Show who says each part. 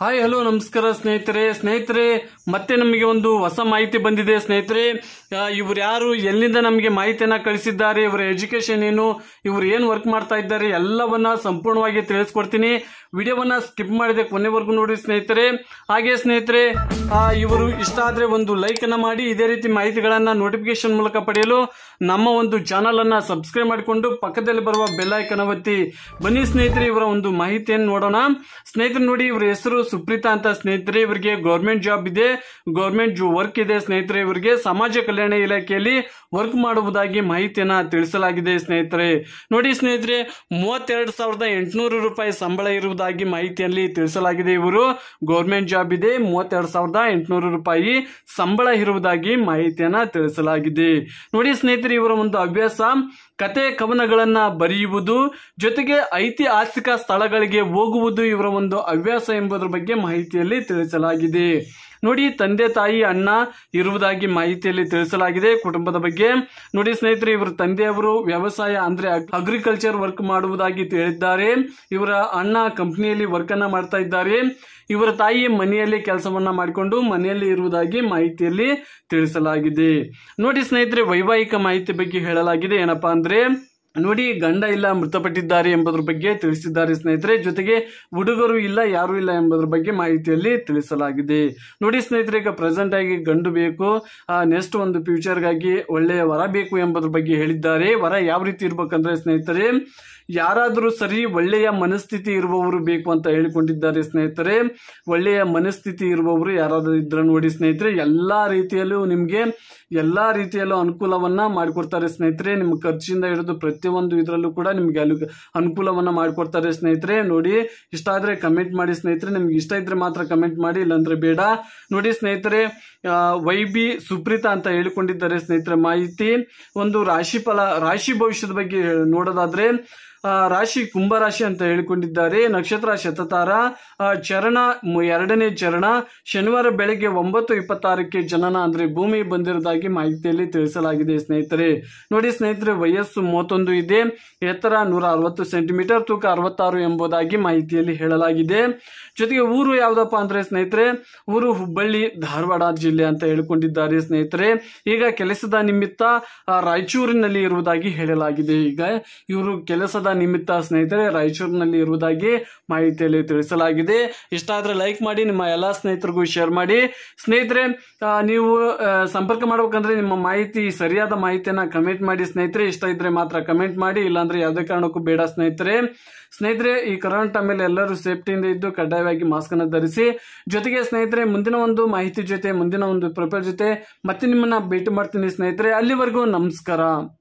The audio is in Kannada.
Speaker 1: ಹಾಯ್ ಹಲೋ ನಮಸ್ಕಾರ ಸ್ನೇಹಿತರೆ ಸ್ನೇಹಿತರೆ ಮತ್ತೆ ನಮಗೆ ಒಂದು ಹೊಸ ಮಾಹಿತಿ ಬಂದಿದೆ ಸ್ನೇಹಿತರೆ ಇವರು ಯಾರು ಎಲ್ಲಿಂದ ನಮಗೆ ಮಾಹಿತಿಯನ್ನು ಕಳಿಸಿದ್ದಾರೆ ಇವರ ಎಜುಕೇಷನ್ ಏನು ಇವರು ಏನು ವರ್ಕ್ ಮಾಡ್ತಾ ಇದ್ದಾರೆ ಎಲ್ಲವನ್ನ ಸಂಪೂರ್ಣವಾಗಿ ತಿಳಿಸ್ಕೊಡ್ತೀನಿ ವಿಡಿಯೋವನ್ನ ಸ್ಕಿಪ್ ಮಾಡಿದೆ ಕೊನೆವರೆಗೂ ನೋಡಿ ಸ್ನೇಹಿತರೆ ಹಾಗೆ ಸ್ನೇಹಿತರೆ ಇವರು ಇಷ್ಟ ಆದರೆ ಒಂದು ಲೈಕ್ ಅನ್ನ ಮಾಡಿ ಇದೇ ರೀತಿ ಮಾಹಿತಿಗಳನ್ನು ನೋಟಿಫಿಕೇಶನ್ ಮೂಲಕ ಪಡೆಯಲು ನಮ್ಮ ಒಂದು ಚಾನಲ್ ಅನ್ನ ಸಬ್ಸ್ಕ್ರೈಬ್ ಮಾಡಿಕೊಂಡು ಪಕ್ಕದಲ್ಲಿ ಬರುವ ಬೆಲ್ಲೈಕನ್ ಒತ್ತಿ ಬನ್ನಿ ಸ್ನೇಹಿತರೆ ಇವರ ಒಂದು ಮಾಹಿತಿಯನ್ನು ನೋಡೋಣ ಸ್ನೇಹಿತರು ನೋಡಿ ಇವರ ಹೆಸರು ಸುಪ್ರೀತಾ ಅಂತ ಸ್ನೇಹಿತರೆ ಇವರಿಗೆ ಗೌರ್ಮೆಂಟ್ ಜಾಬ್ ಇದೆ ಗೌರ್ಮೆಂಟ್ ವರ್ಕ್ ಇದೆ ಸ್ನೇಹಿತರೆ ಇವರಿಗೆ ಸಮಾಜ ಕಲ್ಯಾಣ ಇಲಾಖೆಯಲ್ಲಿ ವರ್ಕ್ ಮಾಡುವುದಾಗಿ ಮಾಹಿತಿಯನ್ನ ತಿಳಿಸಲಾಗಿದೆ ಸ್ನೇಹಿತರೆ ನೋಡಿ ಸ್ನೇಹಿತರೆ ಮೂವತ್ತೆರಡು ಸಾವಿರದ ಎಂಟುನೂರು ರೂಪಾಯಿ ಸಂಬಳ ಇರುವುದಾಗಿ ಮಾಹಿತಿಯಲ್ಲಿ ತಿಳಿಸಲಾಗಿದೆ ಇವರು ಗೌರ್ಮೆಂಟ್ ಜಾಬ್ ಇದೆ ಮೂವತ್ತೆರಡು ಸಾವಿರದ ಎಂಟುನೂರು ರೂಪಾಯಿ ಸಂಬಳ ಇರುವುದಾಗಿ ಮಾಹಿತಿಯನ್ನ ತಿಳಿಸಲಾಗಿದೆ ನೋಡಿ ಸ್ನೇಹಿತರೆ ಇವರ ಒಂದು ಅಭ್ಯಾಸ ಕತೆ ಕವನಗಳನ್ನ ಬರೆಯುವುದು ಜೊತೆಗೆ ಐತಿಹಾಸಿಕ ಸ್ಥಳಗಳಿಗೆ ಹೋಗುವುದು ಇವರ ಒಂದು ಹವ್ಯಾಸ ಎಂಬುದರ ಬಗ್ಗೆ ಮಾಹಿತಿಯಲ್ಲಿ ತಿಳಿಸಲಾಗಿದೆ ನೋಡಿ ತಂದೆ ತಾಯಿ ಅಣ್ಣ ಇರುವುದಾಗಿ ಮಾಹಿತಿಯಲ್ಲಿ ತಿಳಿಸಲಾಗಿದೆ ಕುಟುಂಬದ ಬಗ್ಗೆ ನೋಡಿ ಸ್ನೇಹಿತರೆ ಇವರ ತಂದೆಯವರು ವ್ಯವಸಾಯ ಅಂದ್ರೆ ಅಗ್ರಿಕಲ್ಚರ್ ವರ್ಕ್ ಮಾಡುವುದಾಗಿ ತಿಳಿದ್ದಾರೆ ಇವರ ಅಣ್ಣ ಕಂಪನಿಯಲ್ಲಿ ವರ್ಕ್ ಅನ್ನ ಮಾಡ್ತಾ ಇದ್ದಾರೆ ಇವರ ತಾಯಿ ಮನೆಯಲ್ಲಿ ಕೆಲಸವನ್ನ ಮಾಡಿಕೊಂಡು ಮನೆಯಲ್ಲಿ ಇರುವುದಾಗಿ ಮಾಹಿತಿಯಲ್ಲಿ ತಿಳಿಸಲಾಗಿದೆ ನೋಡಿ ಸ್ನೇಹಿತರೆ ವೈವಾಹಿಕ ಮಾಹಿತಿ ಬಗ್ಗೆ ಹೇಳಲಾಗಿದೆ ಏನಪ್ಪಾ ಅಂದ್ರೆ ನೋಡಿ ಗಂಡ ಇಲ್ಲ ಮೃತಪಟ್ಟಿದ್ದಾರೆ ಎಂಬುದರ ಬಗ್ಗೆ ತಿಳಿಸಿದ್ದಾರೆ ಸ್ನೇಹಿತರೆ ಜೊತೆಗೆ ಹುಡುಗರು ಇಲ್ಲ ಯಾರು ಇಲ್ಲ ಎಂಬುದರ ಬಗ್ಗೆ ಮಾಹಿತಿಯಲ್ಲಿ ತಿಳಿಸಲಾಗಿದೆ ನೋಡಿ ಸ್ನೇಹಿತರೆ ಈಗ ಪ್ರೆಸೆಂಟ್ ಆಗಿ ಗಂಡು ಬೇಕು ನೆಕ್ಸ್ಟ್ ಒಂದು ಫ್ಯೂಚರ್ಗಾಗಿ ಒಳ್ಳೆಯ ವರ ಬೇಕು ಎಂಬುದರ ಬಗ್ಗೆ ಹೇಳಿದ್ದಾರೆ ವರ ಯಾವ ರೀತಿ ಇರ್ಬೇಕಂದ್ರೆ ಸ್ನೇಹಿತರೆ ಯಾರಾದರೂ ಸರಿ ಒಳ್ಳೆಯ ಮನಸ್ಥಿತಿ ಇರುವವರು ಬೇಕು ಅಂತ ಹೇಳಿಕೊಂಡಿದ್ದಾರೆ ಸ್ನೇಹಿತರೆ ಒಳ್ಳೆಯ ಮನಸ್ಥಿತಿ ಇರುವವರು ಯಾರಾದರೂ ಇದ್ರೆ ನೋಡಿ ಸ್ನೇಹಿತರೆ ಎಲ್ಲ ರೀತಿಯಲ್ಲೂ ನಿಮಗೆ ಎಲ್ಲ ರೀತಿಯಲ್ಲೂ ಅನುಕೂಲವನ್ನ ಮಾಡಿಕೊಡ್ತಾರೆ ಸ್ನೇಹಿತರೆ ನಿಮ್ಮ ಖರ್ಚಿಂದ ಹಿಡಿದು ಪ್ರತಿ ಒಂದು ಇದರಲ್ಲೂ ಕೂಡ ನಿಮ್ಗೆ ಅಲ್ಲಿ ಮಾಡ್ಕೊಡ್ತಾರೆ ಮಾಡಿಕೊಡ್ತಾರೆ ಸ್ನೇಹಿತರೆ ನೋಡಿ ಇಷ್ಟ ಆದ್ರೆ ಕಮೆಂಟ್ ಮಾಡಿ ಸ್ನೇಹಿತರೆ ನಿಮ್ಗೆ ಇಷ್ಟ ಇದ್ರೆ ಮಾತ್ರ ಕಮೆಂಟ್ ಮಾಡಿ ಇಲ್ಲಾಂದ್ರೆ ಬೇಡ ನೋಡಿ ಸ್ನೇಹಿತರೆ ವೈ ಬಿ ಸುಪ್ರೀತಾ ಅಂತ ಹೇಳಿಕೊಂಡಿದ್ದಾರೆ ಸ್ನೇಹಿತರೆ ಮಾಹಿತಿ ಒಂದು ರಾಶಿ ಫಲ ರಾಶಿ ಭವಿಷ್ಯದ ಬಗ್ಗೆ ನೋಡೋದಾದ್ರೆ ರಾಶಿ ಕುಂಭರಾಶಿ ಅಂತ ಹೇಳಿಕೊಂಡಿದ್ದಾರೆ ನಕ್ಷತ್ರ ಶತತಾರ ಚರಣ ಎರಡನೇ ಚರಣ ಶನಿವಾರ ಬೆಳಗ್ಗೆ ಒಂಬತ್ತು ಇಪ್ಪತ್ತಾರಕ್ಕೆ ಜನನ ಅಂದ್ರೆ ಭೂಮಿ ಬಂದಿರುವುದಾಗಿ ಮಾಹಿತಿಯಲ್ಲಿ ತಿಳಿಸಲಾಗಿದೆ ಸ್ನೇಹಿತರೆ ನೋಡಿ ಸ್ನೇಹಿತರೆ ವಯಸ್ಸು ಮೂವತ್ತೊಂದು ಇದೆ ಎತ್ತರ ನೂರ ಅರವತ್ತು ಸೆಂಟಿಮೀಟರ್ ತೂಕ ಅರವತ್ತಾರು ಎಂಬುದಾಗಿ ಮಾಹಿತಿಯಲ್ಲಿ ಹೇಳಲಾಗಿದೆ ಜೊತೆಗೆ ಊರು ಯಾವುದಪ್ಪ ಅಂದ್ರೆ ಸ್ನೇಹಿತರೆ ಊರು ಹುಬ್ಬಳ್ಳಿ ಧಾರವಾಡ ಜಿಲ್ಲೆ ಅಂತ ಹೇಳಿಕೊಂಡಿದ್ದಾರೆ ಸ್ನೇಹಿತರೆ ಈಗ ಕೆಲಸದ ನಿಮಿತ್ತ ರಾಯಚೂರಿನಲ್ಲಿ ಇರುವುದಾಗಿ ಹೇಳಲಾಗಿದೆ ಈಗ ಇವರು ಕೆಲಸದ ನಿಮಿತ್ತ ಸ್ನೇಹಿತರೆ ರಾಯಚೂರಿನಲ್ಲಿ ಇರುವುದಾಗಿ ಮಾಹಿತಿಯಲ್ಲಿ ತಿಳಿಸಲಾಗಿದೆ ಇಷ್ಟ ಆದರೆ ಲೈಕ್ ಮಾಡಿ ನಿಮ್ಮ ಎಲ್ಲ ಸ್ನೇಹಿತರಿಗೂ ಶೇರ್ ಮಾಡಿ ಸ್ನೇಹಿತರೆ ನೀವು ಸಂಪರ್ಕ ಮಾಡಬೇಕಂದ್ರೆ ನಿಮ್ಮ ಮಾಹಿತಿ ಸರಿಯಾದ ಮಾಹಿತಿಯನ್ನು ಕಮೆಂಟ್ ಮಾಡಿ ಸ್ನೇಹಿತರೆ ಇಷ್ಟ ಇದ್ರೆ ಮಾತ್ರ ಕಮೆಂಟ್ ಮಾಡಿ ಇಲ್ಲಾಂದ್ರೆ ಯಾವುದೇ ಕಾರಣಕ್ಕೂ ಬೇಡ ಸ್ನೇಹಿತರೆ ಸ್ನೇಹಿತರೆ ಈ ಕರೋನಾ ಮೇಲೆ ಎಲ್ಲರೂ ಸೇಫ್ಟಿಯಿಂದ ಇದ್ದು ಕಡ್ಡಾಯವಾಗಿ ಮಾಸ್ಕ್ ಅನ್ನು ಧರಿಸಿ ಜೊತೆಗೆ ಸ್ನೇಹಿತರೆ ಮುಂದಿನ ಒಂದು ಮಾಹಿತಿ ಜೊತೆ ಮುಂದಿನ ಒಂದು ಪ್ರೊಫೈಲ್ ಜೊತೆ ಮತ್ತೆ ನಿಮ್ಮನ್ನ ಭೇಟಿ ಮಾಡ್ತೀನಿ ಸ್ನೇಹಿತರೆ ಅಲ್ಲಿವರೆಗೂ ನಮಸ್ಕಾರ